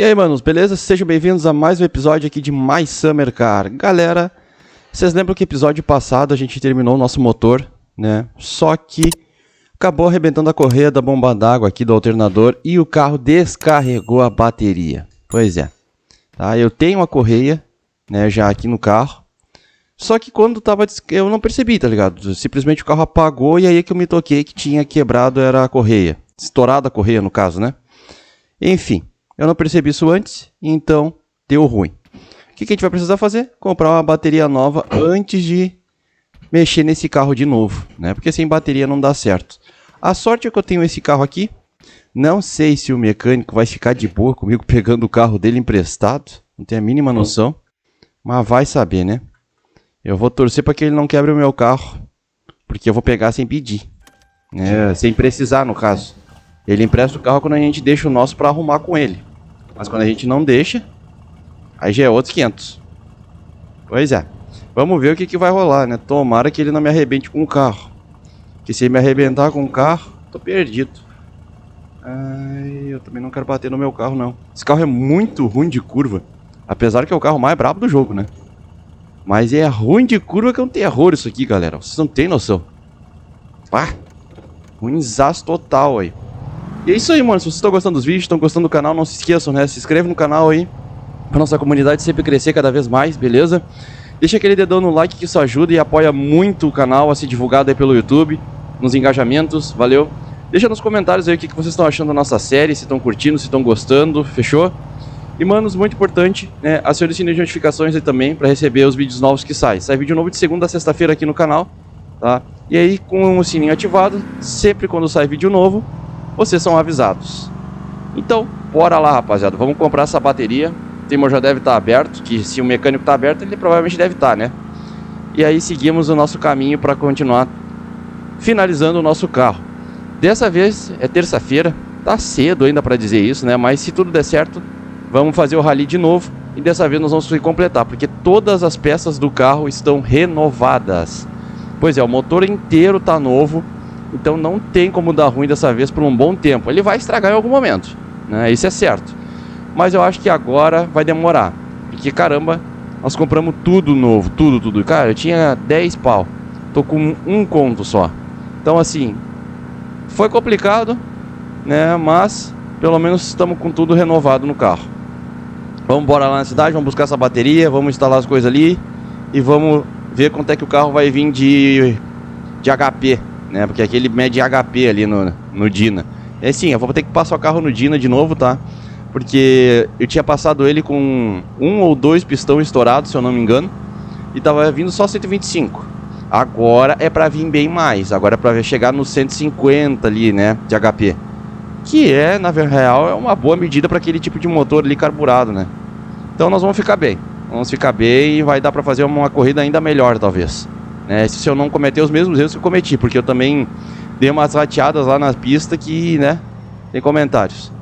E aí, manos, beleza? Sejam bem-vindos a mais um episódio aqui de My Summer Car. Galera, vocês lembram que episódio passado a gente terminou o nosso motor, né? Só que acabou arrebentando a correia da bomba d'água aqui do alternador e o carro descarregou a bateria. Pois é. Tá? Eu tenho a correia, né, já aqui no carro. Só que quando tava eu não percebi, tá ligado? Simplesmente o carro apagou e aí é que eu me toquei que tinha quebrado era a correia, estourada a correia no caso, né? Enfim. Eu não percebi isso antes, então deu ruim. O que, que a gente vai precisar fazer? Comprar uma bateria nova antes de mexer nesse carro de novo, né? Porque sem bateria não dá certo. A sorte é que eu tenho esse carro aqui. Não sei se o mecânico vai ficar de boa comigo pegando o carro dele emprestado. Não tenho a mínima noção. Mas vai saber, né? Eu vou torcer para que ele não quebre o meu carro. Porque eu vou pegar sem pedir. Né? Sem precisar, no caso. Ele empresta o carro quando a gente deixa o nosso para arrumar com ele. Mas quando a gente não deixa, aí já é outros 500. Pois é. Vamos ver o que, que vai rolar, né? Tomara que ele não me arrebente com o carro. Que se ele me arrebentar com o carro, tô perdido. Ai, eu também não quero bater no meu carro, não. Esse carro é muito ruim de curva. Apesar que é o carro mais brabo do jogo, né? Mas é ruim de curva que é um terror isso aqui, galera. Vocês não tem noção. Pá! Ruinzaço total aí. E é isso aí, mano. Se vocês estão gostando dos vídeos, estão gostando do canal, não se esqueçam, né? Se inscreve no canal aí, pra nossa comunidade sempre crescer cada vez mais, beleza? Deixa aquele dedão no like que isso ajuda e apoia muito o canal a ser divulgado aí pelo YouTube, nos engajamentos, valeu? Deixa nos comentários aí o que vocês estão achando da nossa série, se estão curtindo, se estão gostando, fechou? E, manos, muito importante, né, acione o sininho de notificações aí também para receber os vídeos novos que saem. Sai vídeo novo de segunda a sexta-feira aqui no canal, tá? E aí, com o sininho ativado, sempre quando sai vídeo novo, vocês são avisados. Então, bora lá, rapaziada. Vamos comprar essa bateria. O Timor já deve estar tá aberto, que se o mecânico está aberto, ele provavelmente deve estar, tá, né? E aí seguimos o nosso caminho para continuar finalizando o nosso carro. Dessa vez é terça-feira, tá cedo ainda para dizer isso, né? Mas se tudo der certo, vamos fazer o rally de novo e dessa vez nós vamos completar, porque todas as peças do carro estão renovadas. Pois é, o motor inteiro tá novo, então não tem como dar ruim dessa vez por um bom tempo. Ele vai estragar em algum momento, né? Isso é certo. Mas eu acho que agora vai demorar. Porque caramba, nós compramos tudo novo, tudo, tudo. Cara, eu tinha 10 pau. Tô com um conto só. Então assim, foi complicado, né? Mas pelo menos estamos com tudo renovado no carro. Vamos embora lá na cidade, vamos buscar essa bateria, vamos instalar as coisas ali e vamos ver quanto é que o carro vai vir de, de HP né? Porque aquele mede HP ali no, no Dina. É sim, eu vou ter que passar o carro no Dina de novo, tá? Porque eu tinha passado ele com um ou dois pistão estourados, se eu não me engano, e tava vindo só 125. Agora é para vir bem mais, agora é para chegar nos 150 ali, né, de HP. Que é, na real, é uma boa medida para aquele tipo de motor ali carburado, né? Então nós vamos ficar bem. Vamos ficar bem e vai dar para fazer uma corrida ainda melhor, talvez. Né? Se eu não cometer os mesmos erros que eu cometi, porque eu também dei umas rateadas lá na pista que, né, tem comentários.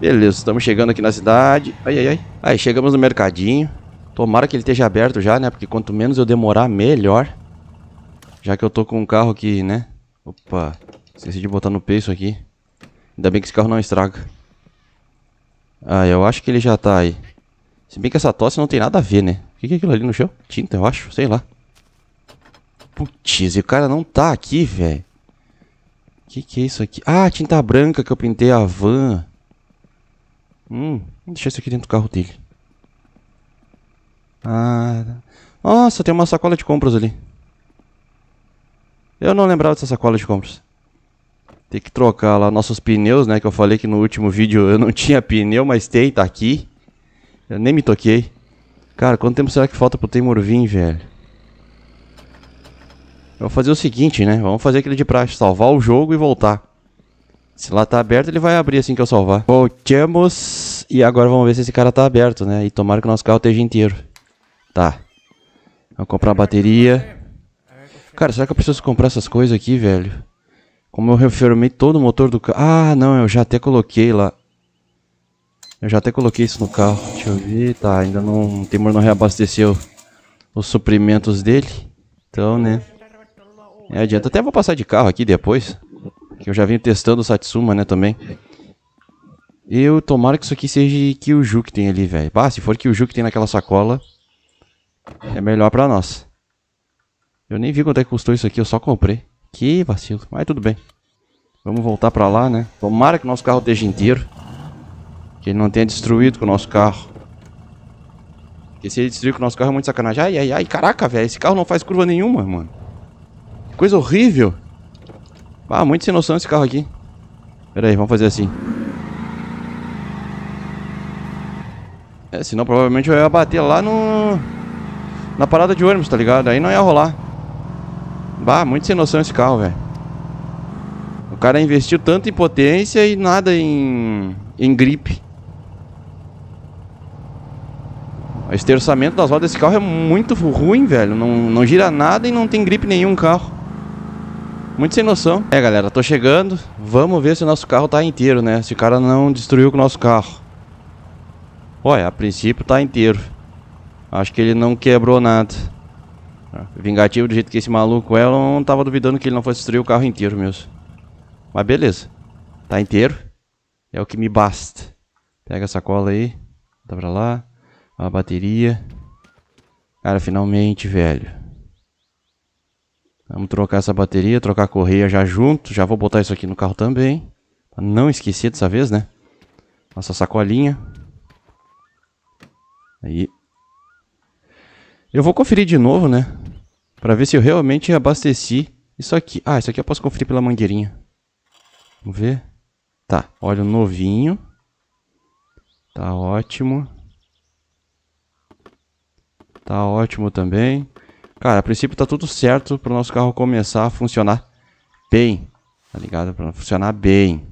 Beleza, estamos chegando aqui na cidade. Ai, ai, ai. Aí chegamos no mercadinho. Tomara que ele esteja aberto já, né? Porque quanto menos eu demorar, melhor. Já que eu tô com um carro que, né? Opa, esqueci de botar no peso aqui. Ainda bem que esse carro não estraga. Ah, eu acho que ele já tá aí. Se bem que essa tosse não tem nada a ver, né? O que é aquilo ali no chão? Tinta, eu acho, sei lá. Putz, e o cara não tá aqui, velho. Que que é isso aqui? Ah, tinta branca que eu pintei a van. Hum, vou deixar isso aqui dentro do carro dele. Ah, nossa, tem uma sacola de compras ali. Eu não lembrava dessa sacola de compras. Tem que trocar lá nossos pneus, né? Que eu falei que no último vídeo eu não tinha pneu, mas tem, tá aqui. Eu nem me toquei. Cara, quanto tempo será que falta pro temor vir, velho? Vamos fazer o seguinte, né? Vamos fazer aquele de praxe, salvar o jogo e voltar. Se lá tá aberto, ele vai abrir assim que eu salvar. Voltamos. E agora vamos ver se esse cara tá aberto, né? E tomara que o nosso carro esteja inteiro. Tá. Vamos comprar a bateria. Cara, será que eu preciso comprar essas coisas aqui, velho? Como eu reformei todo o motor do carro. Ah, não, eu já até coloquei lá. Eu já até coloquei isso no carro. Deixa eu ver. Tá, ainda não. O não reabasteceu os suprimentos dele. Então, né? É, adianta. Até vou passar de carro aqui depois. Que eu já vim testando o Satsuma, né, também. Eu tomara que isso aqui seja Kyuju que tem ali, velho. Ah, se for Kyuju que tem naquela sacola, é melhor pra nós. Eu nem vi quanto é que custou isso aqui, eu só comprei. Que vacilo. Mas tudo bem. Vamos voltar pra lá, né? Tomara que o nosso carro esteja inteiro. Que ele não tenha destruído com o nosso carro. Porque se ele destruir com o nosso carro é muito sacanagem. Ai, ai, ai, caraca, velho. Esse carro não faz curva nenhuma, mano. Coisa horrível. Ah, muito sem noção esse carro aqui. Pera aí, vamos fazer assim. É, senão provavelmente eu ia bater lá no... Na parada de ônibus, tá ligado? Aí não ia rolar. Bah, muito sem noção esse carro, velho. O cara investiu tanto em potência e nada em... Em gripe. O esterçamento das rodas desse carro é muito ruim, velho. Não, não gira nada e não tem gripe nenhum carro. Muito sem noção. É, galera, tô chegando. Vamos ver se o nosso carro tá inteiro, né? Se o cara não destruiu o nosso carro. Olha, a princípio tá inteiro. Acho que ele não quebrou nada. Ah, vingativo do jeito que esse maluco é, eu não tava duvidando que ele não fosse destruir o carro inteiro mesmo. Mas beleza. Tá inteiro. É o que me basta. Pega essa cola aí. Dá pra lá. A bateria. Cara, finalmente, velho. Vamos trocar essa bateria, trocar a correia já junto. Já vou botar isso aqui no carro também. Pra não esquecer dessa vez, né? Nossa sacolinha. Aí. Eu vou conferir de novo, né? Pra ver se eu realmente abasteci isso aqui. Ah, isso aqui eu posso conferir pela mangueirinha. Vamos ver. Tá, óleo novinho. Tá ótimo. Tá ótimo também. Cara, a princípio tá tudo certo pro nosso carro começar a funcionar bem. Tá ligado? Pra funcionar bem.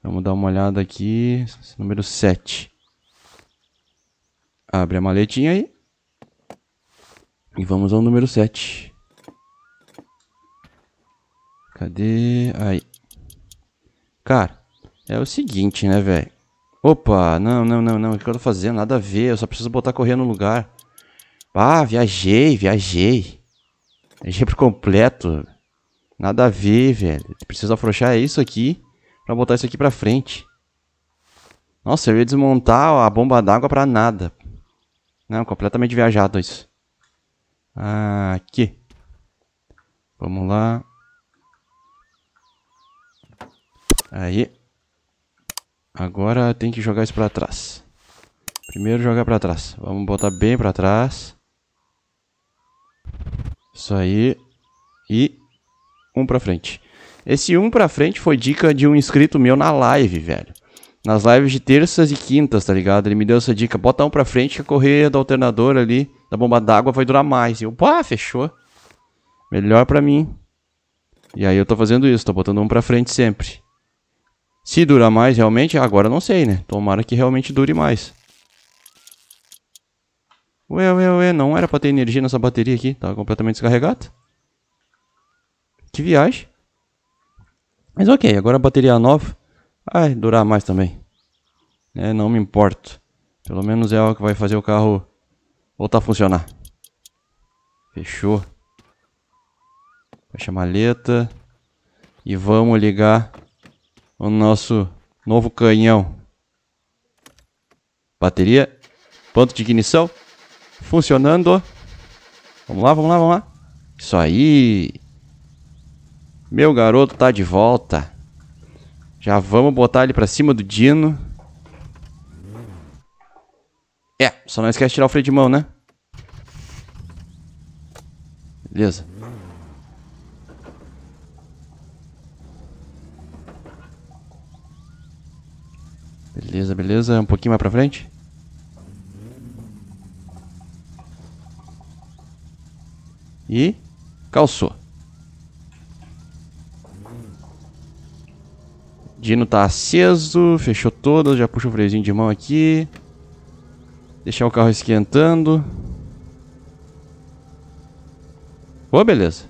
Vamos dar uma olhada aqui. Número 7. Abre a maletinha aí. E vamos ao número 7. Cadê? Aí. Cara, é o seguinte, né, velho? Opa, não, não, não, não. É o que eu tô fazendo? Nada a ver. Eu só preciso botar correr no lugar. Ah, viajei, viajei. Viajei por completo. Nada a ver, velho. Preciso afrouxar isso aqui pra botar isso aqui pra frente. Nossa, eu ia desmontar a bomba d'água pra nada. Não, completamente viajado isso. Aqui. Vamos lá. Aí. Agora tem que jogar isso pra trás. Primeiro jogar pra trás. Vamos botar bem pra trás. Isso aí. E um pra frente. Esse um pra frente foi dica de um inscrito meu na live, velho. Nas lives de terças e quintas, tá ligado? Ele me deu essa dica. Bota um pra frente que a correia do alternador ali, da bomba d'água, vai durar mais. E eu, pá, fechou. Melhor pra mim. E aí eu tô fazendo isso, tô botando um pra frente sempre. Se durar mais realmente, agora não sei, né? Tomara que realmente dure mais. Ué, ué, ué, não era pra ter energia nessa bateria aqui. Tava completamente descarregada. Que viagem. Mas ok, agora a bateria nova. Ai, durar mais também. É, não me importo. Pelo menos é algo que vai fazer o carro voltar a funcionar. Fechou. Fecha a maleta. E vamos ligar o nosso novo canhão. Bateria. Ponto de ignição. Funcionando. Vamos lá, vamos lá, vamos lá. Isso aí. Meu garoto tá de volta. Já vamos botar ele pra cima do Dino. É, só não esquece de tirar o freio de mão, né? Beleza. Beleza, beleza. Um pouquinho mais pra frente. E calçou. Dino tá aceso, fechou todas, já puxa o freiozinho de mão aqui. Deixar o carro esquentando. Pô, beleza.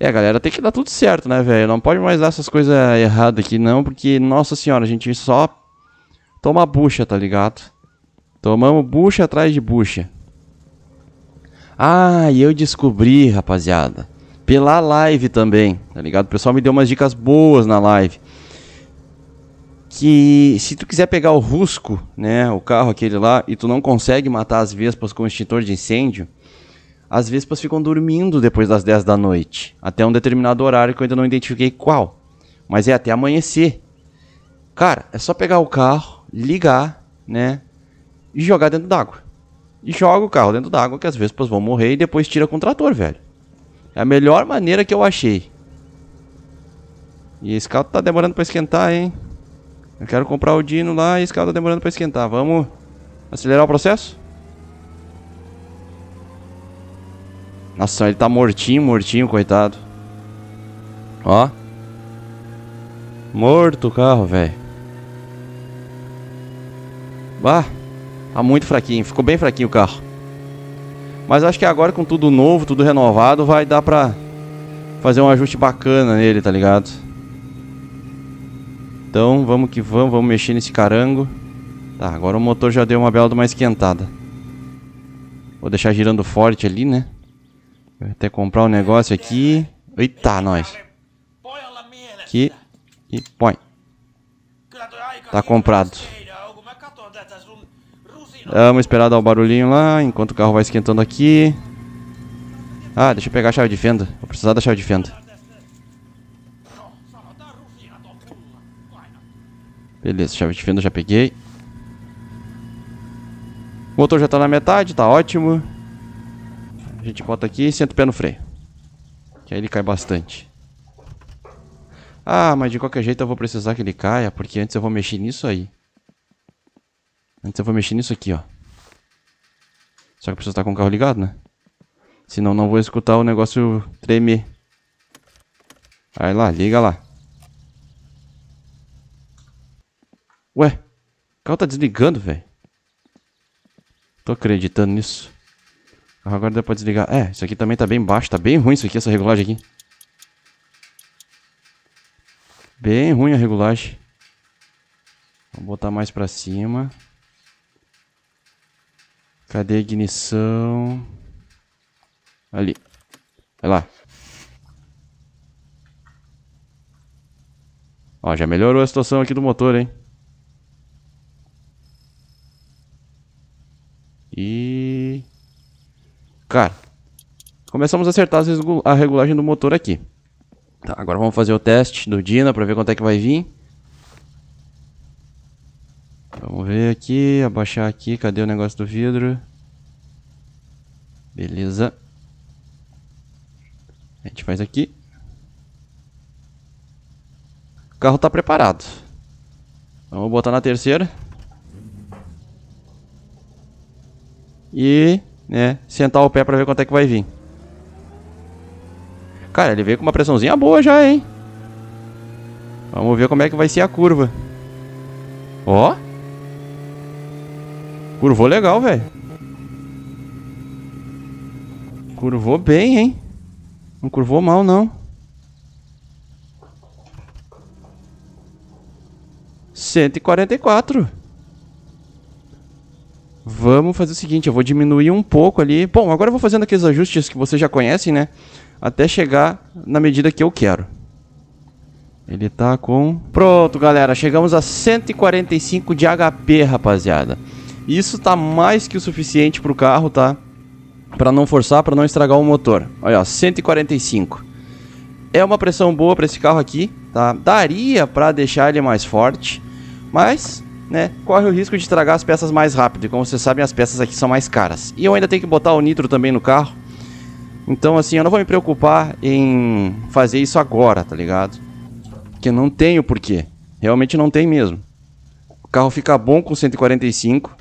É, galera, tem que dar tudo certo, né, velho? Não pode mais dar essas coisas erradas aqui, não, porque, nossa senhora, a gente só toma bucha, tá ligado? Tomamos bucha atrás de bucha. Ah, e eu descobri, rapaziada, pela live também, tá ligado? O pessoal me deu umas dicas boas na live. Que se tu quiser pegar o rusco, né, o carro aquele lá, e tu não consegue matar as vespas com o extintor de incêndio, as vespas ficam dormindo depois das 10 da noite, até um determinado horário que eu ainda não identifiquei qual, mas é até amanhecer. Cara, é só pegar o carro, ligar, né, e jogar dentro d'água e joga o carro dentro da água que as vespas vão morrer e depois tira com o trator, velho. É a melhor maneira que eu achei. E esse carro tá demorando pra esquentar, hein? Eu quero comprar o Dino lá e esse carro tá demorando pra esquentar. Vamos acelerar o processo? Nossa, ele tá mortinho, mortinho, coitado. Ó. Morto o carro, velho. Bah. Tá muito fraquinho, ficou bem fraquinho o carro. Mas acho que agora com tudo novo, tudo renovado, vai dar pra fazer um ajuste bacana nele, tá ligado? Então, vamos que vamos, vamos mexer nesse carango. Tá, agora o motor já deu uma bela de uma esquentada. Vou deixar girando forte ali, né? Vou até comprar um negócio aqui. Eita, nós. Aqui e põe. Tá comprado. Vamos esperar dar o barulhinho lá, enquanto o carro vai esquentando aqui. Ah, deixa eu pegar a chave de fenda. Vou precisar da chave de fenda. Beleza, chave de fenda eu já peguei. O motor já está na metade, está ótimo. A gente bota aqui e senta o pé no freio. Que aí ele cai bastante. Ah, mas de qualquer jeito eu vou precisar que ele caia, porque antes eu vou mexer nisso aí. Antes eu vou mexer nisso aqui, ó. Só que eu preciso estar tá com o carro ligado, né? Senão não vou escutar o negócio tremer. Vai lá, liga lá. Ué, o carro tá desligando, velho. Tô acreditando nisso. Agora dá pra desligar. É, isso aqui também tá bem baixo. Tá bem ruim isso aqui, essa regulagem aqui. Bem ruim a regulagem. Vamos botar mais pra cima. Cadê a ignição? Ali. Vai lá. Ó, já melhorou a situação aqui do motor, hein? E... Cara, começamos a acertar a regulagem do motor aqui. Tá, agora vamos fazer o teste do Dina para ver quanto é que vai vir. Vamos ver aqui, abaixar aqui, cadê o negócio do vidro? Beleza. A gente faz aqui. O carro está preparado. Vamos botar na terceira. E, né, sentar o pé para ver quanto é que vai vir. Cara, ele veio com uma pressãozinha boa já, hein? Vamos ver como é que vai ser a curva. Ó. Curvou legal, velho. Curvou bem, hein? Não curvou mal, não. Cento e e quatro. Vamos fazer o seguinte, eu vou diminuir um pouco ali. Bom, agora eu vou fazendo aqueles ajustes que vocês já conhecem, né? Até chegar na medida que eu quero. Ele tá com... Pronto, galera. Chegamos a 145 de HP, rapaziada. Isso tá mais que o suficiente pro carro, tá? Para não forçar, para não estragar o motor. Olha, ó, 145. É uma pressão boa para esse carro aqui, tá? Daria para deixar ele mais forte, mas, né, corre o risco de estragar as peças mais rápido. E como vocês sabem, as peças aqui são mais caras. E eu ainda tenho que botar o nitro também no carro. Então, assim, eu não vou me preocupar em fazer isso agora, tá ligado? Porque não tenho porquê. Realmente não tem mesmo. O carro fica bom com 145,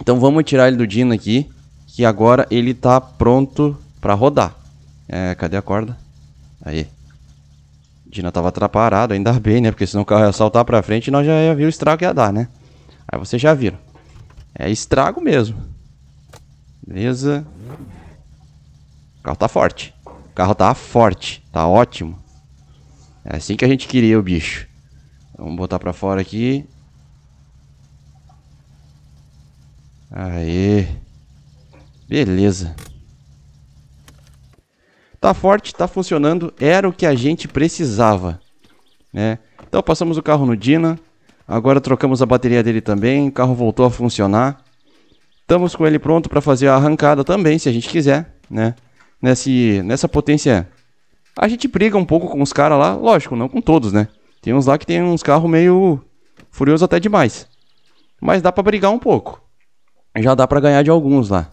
então vamos tirar ele do Dino aqui, que agora ele tá pronto para rodar. É, cadê a corda? Aí. Dina tava atrapalhado, ainda bem, né? Porque senão o carro ia saltar pra frente e nós já ia ver o estrago que ia dar, né? Aí vocês já viram. É estrago mesmo. Beleza. O carro tá forte. O carro tá forte. Tá ótimo. É assim que a gente queria o bicho. Vamos botar pra fora aqui. Aê. Beleza. Tá forte, tá funcionando. Era o que a gente precisava. Né? Então passamos o carro no Dina. Agora trocamos a bateria dele também. O carro voltou a funcionar. Estamos com ele pronto para fazer a arrancada também, se a gente quiser. Né? Nesse, nessa potência. A gente briga um pouco com os caras lá. Lógico, não com todos, né? Tem uns lá que tem uns carros meio furioso até demais. Mas dá para brigar um pouco já dá para ganhar de alguns lá.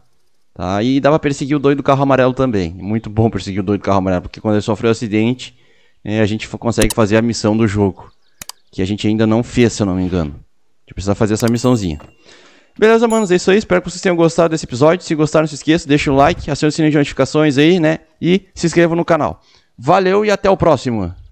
Tá? E dá pra perseguir o doido do carro amarelo também. Muito bom perseguir o doido do carro amarelo, porque quando ele sofreu o acidente, é, a gente consegue fazer a missão do jogo. Que a gente ainda não fez, se eu não me engano. A gente precisa fazer essa missãozinha. Beleza, manos? É isso aí. Espero que vocês tenham gostado desse episódio. Se gostaram, não se esqueça, deixa o like, aciona o sininho de notificações aí, né? E se inscreva no canal. Valeu e até o próximo.